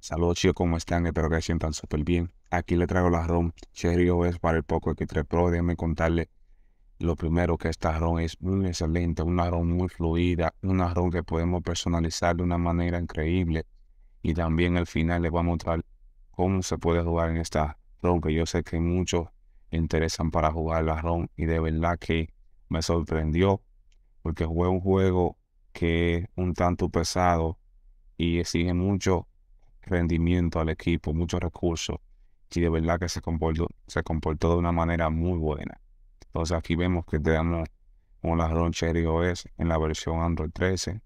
Saludos chicos, ¿cómo están? Espero que se sientan súper bien. Aquí le traigo la ROM Cherry es para el Poco X3 Pro. Déjenme contarle lo primero que esta ROM es muy excelente, una ROM muy fluida, una ROM que podemos personalizar de una manera increíble. Y también al final les voy a mostrar cómo se puede jugar en esta ROM, que yo sé que muchos interesan para jugar la ROM y de verdad que me sorprendió porque jugué un juego que es un tanto pesado y exige mucho rendimiento al equipo, muchos recursos, y de verdad que se comportó, se comportó de una manera muy buena. Entonces aquí vemos que tenemos una ROM Cherry OS en la versión Android 13,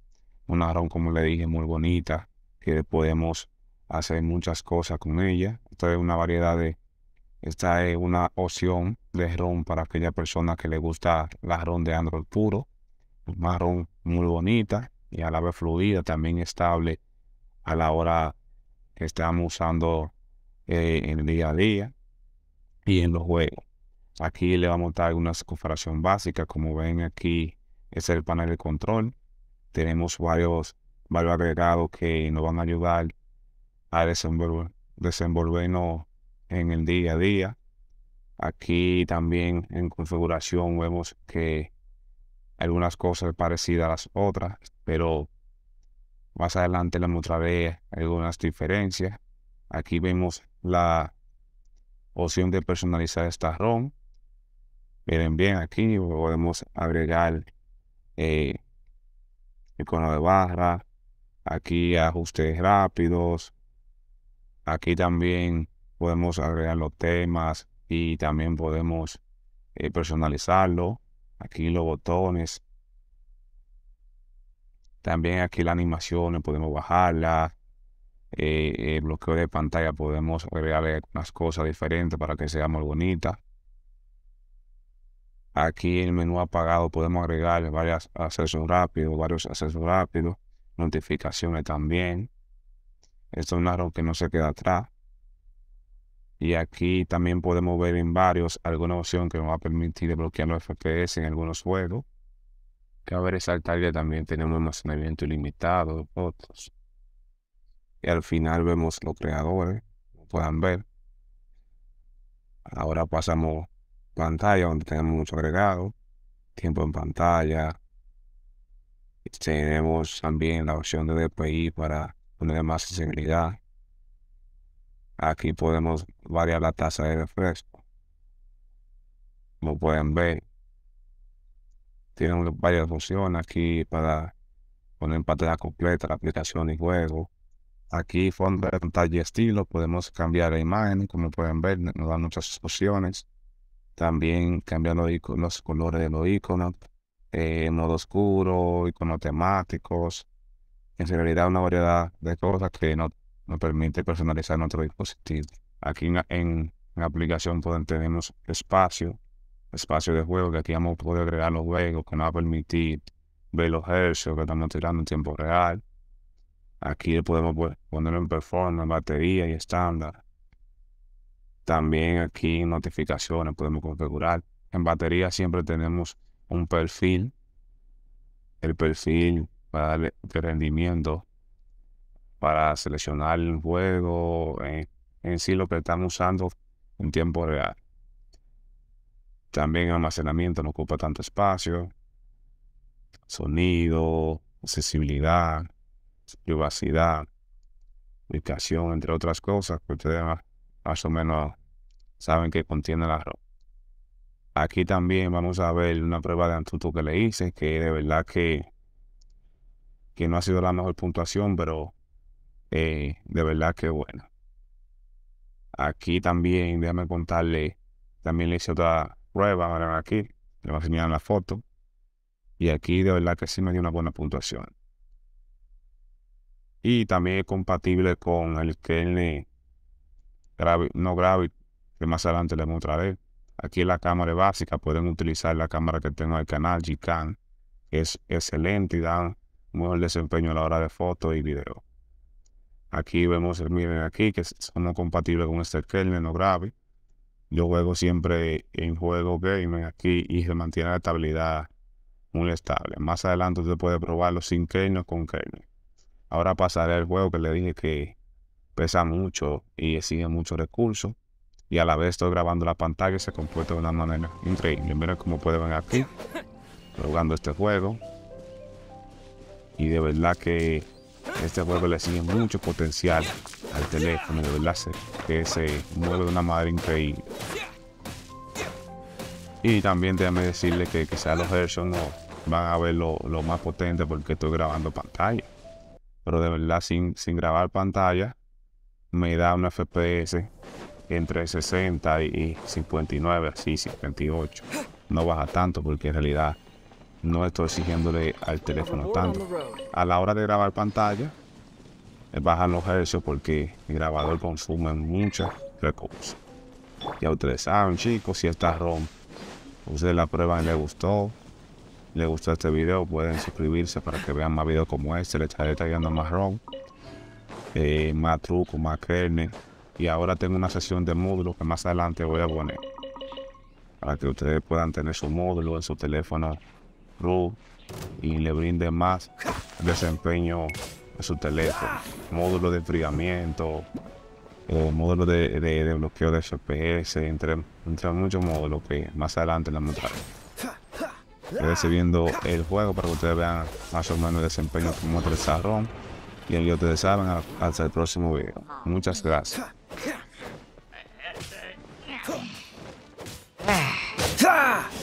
una ROM como le dije muy bonita, que podemos hacer muchas cosas con ella. Esta es una variedad de, esta es una opción de ROM para aquella persona que le gusta la ROM de Android puro, una ROM muy bonita y a la vez fluida, también estable a la hora de estamos usando eh, en el día a día y en los juegos. Aquí le vamos a dar una configuración básica. Como ven aquí es el panel de control. Tenemos varios valores agregados que nos van a ayudar a desenvolvernos en el día a día. Aquí también en configuración vemos que algunas cosas parecidas a las otras, pero más adelante les mostraré algunas diferencias. Aquí vemos la opción de personalizar esta ROM. Miren bien aquí, podemos agregar el eh, icono de barra. Aquí ajustes rápidos. Aquí también podemos agregar los temas y también podemos eh, personalizarlo. Aquí los botones también aquí las animaciones podemos bajarla el eh, eh, bloqueo de pantalla podemos agregar unas cosas diferentes para que sea más bonita. Aquí en el menú apagado podemos agregar varios accesos rápidos, varios accesos rápidos, notificaciones también. Esto es un arrow que no se queda atrás. Y aquí también podemos ver en varios alguna opción que nos va a permitir bloquear los FPS en algunos juegos. Cabe esa que también tenemos almacenamiento ilimitado, de fotos. Y al final vemos los creadores, como puedan ver. Ahora pasamos pantalla, donde tenemos mucho agregado, tiempo en pantalla. Tenemos también la opción de DPI para poner más seguridad. Aquí podemos variar la tasa de refresco. Como pueden ver, tienen varias opciones aquí para poner pantalla completa, la aplicación y juego. Aquí fondo de pantalla y estilo, podemos cambiar la imagen, como pueden ver, nos dan muchas opciones. También cambiando los, colores de los iconos, eh, modo oscuro, iconos temáticos. En realidad una variedad de cosas que nos, nos permite personalizar nuestro dispositivo. Aquí en, en la aplicación pueden tener espacio espacio de juego que aquí hemos podido agregar los juegos que nos va a permitir ver los hercios que estamos tirando en tiempo real. Aquí podemos pues, ponerlo en performance, batería y estándar. También aquí notificaciones podemos configurar. En batería siempre tenemos un perfil. El perfil para de rendimiento, para seleccionar el juego, en, eh, en sí lo que estamos usando en tiempo real. También almacenamiento no ocupa tanto espacio. Sonido, accesibilidad, privacidad, ubicación, entre otras cosas que ustedes más o menos saben que contiene la ropa. Aquí también vamos a ver una prueba de Antutu que le hice, que de verdad que, que no ha sido la mejor puntuación, pero eh, de verdad que bueno. Aquí también, déjame contarle, también le hice otra, prueba, ahora aquí, le voy a enseñar la foto. Y aquí de verdad que sí me dio una buena puntuación. Y también es compatible con el kernel no Gravity, que más adelante les mostraré. Aquí la cámara básica, pueden utilizar la cámara que tengo en el canal, Gcam, que es excelente y da un buen desempeño a la hora de fotos y video. Aquí vemos, miren aquí, que somos compatibles con este kernel no Gravity yo juego siempre en juego gaming aquí y se mantiene la estabilidad muy estable. Más adelante usted puede probarlo sin kernel con kernel. Ahora pasaré al juego que le dije que pesa mucho y exige mucho recurso Y a la vez estoy grabando la pantalla y se comporta de una manera increíble. Miren cómo pueden ver aquí. jugando este juego. Y de verdad que este juego le exige mucho potencial al teléfono de verdad que se mueve de una madre increíble. Y también déjame decirle que quizás los versiones no van a ver lo, más potente porque estoy grabando pantalla. Pero de verdad, sin, sin grabar pantalla, me da una FPS entre 60 y 59, así 58. No baja tanto porque en realidad no estoy exigiéndole al teléfono tanto. A la hora de grabar pantalla, Bajan los hercios porque el grabador consume muchos recursos. Ya ustedes saben, chicos, si esta ROM ustedes la prueba y les gustó, le gustó este video, pueden suscribirse para que vean más videos como este. Les estaré trayendo más ROM, eh, más trucos, más kernel. Y ahora tengo una sesión de módulos que más adelante voy a poner para que ustedes puedan tener su módulo en su teléfono RU y le brinde más desempeño su teléfono, módulo de enfriamiento, eh, módulo de, de, bloqueo de FPS, entre, entre muchos módulos que más adelante la mostraré. recibiendo el juego para que ustedes vean más o menos el desempeño muestra el Zaron y el te saben hasta el próximo video. Muchas gracias. Ah.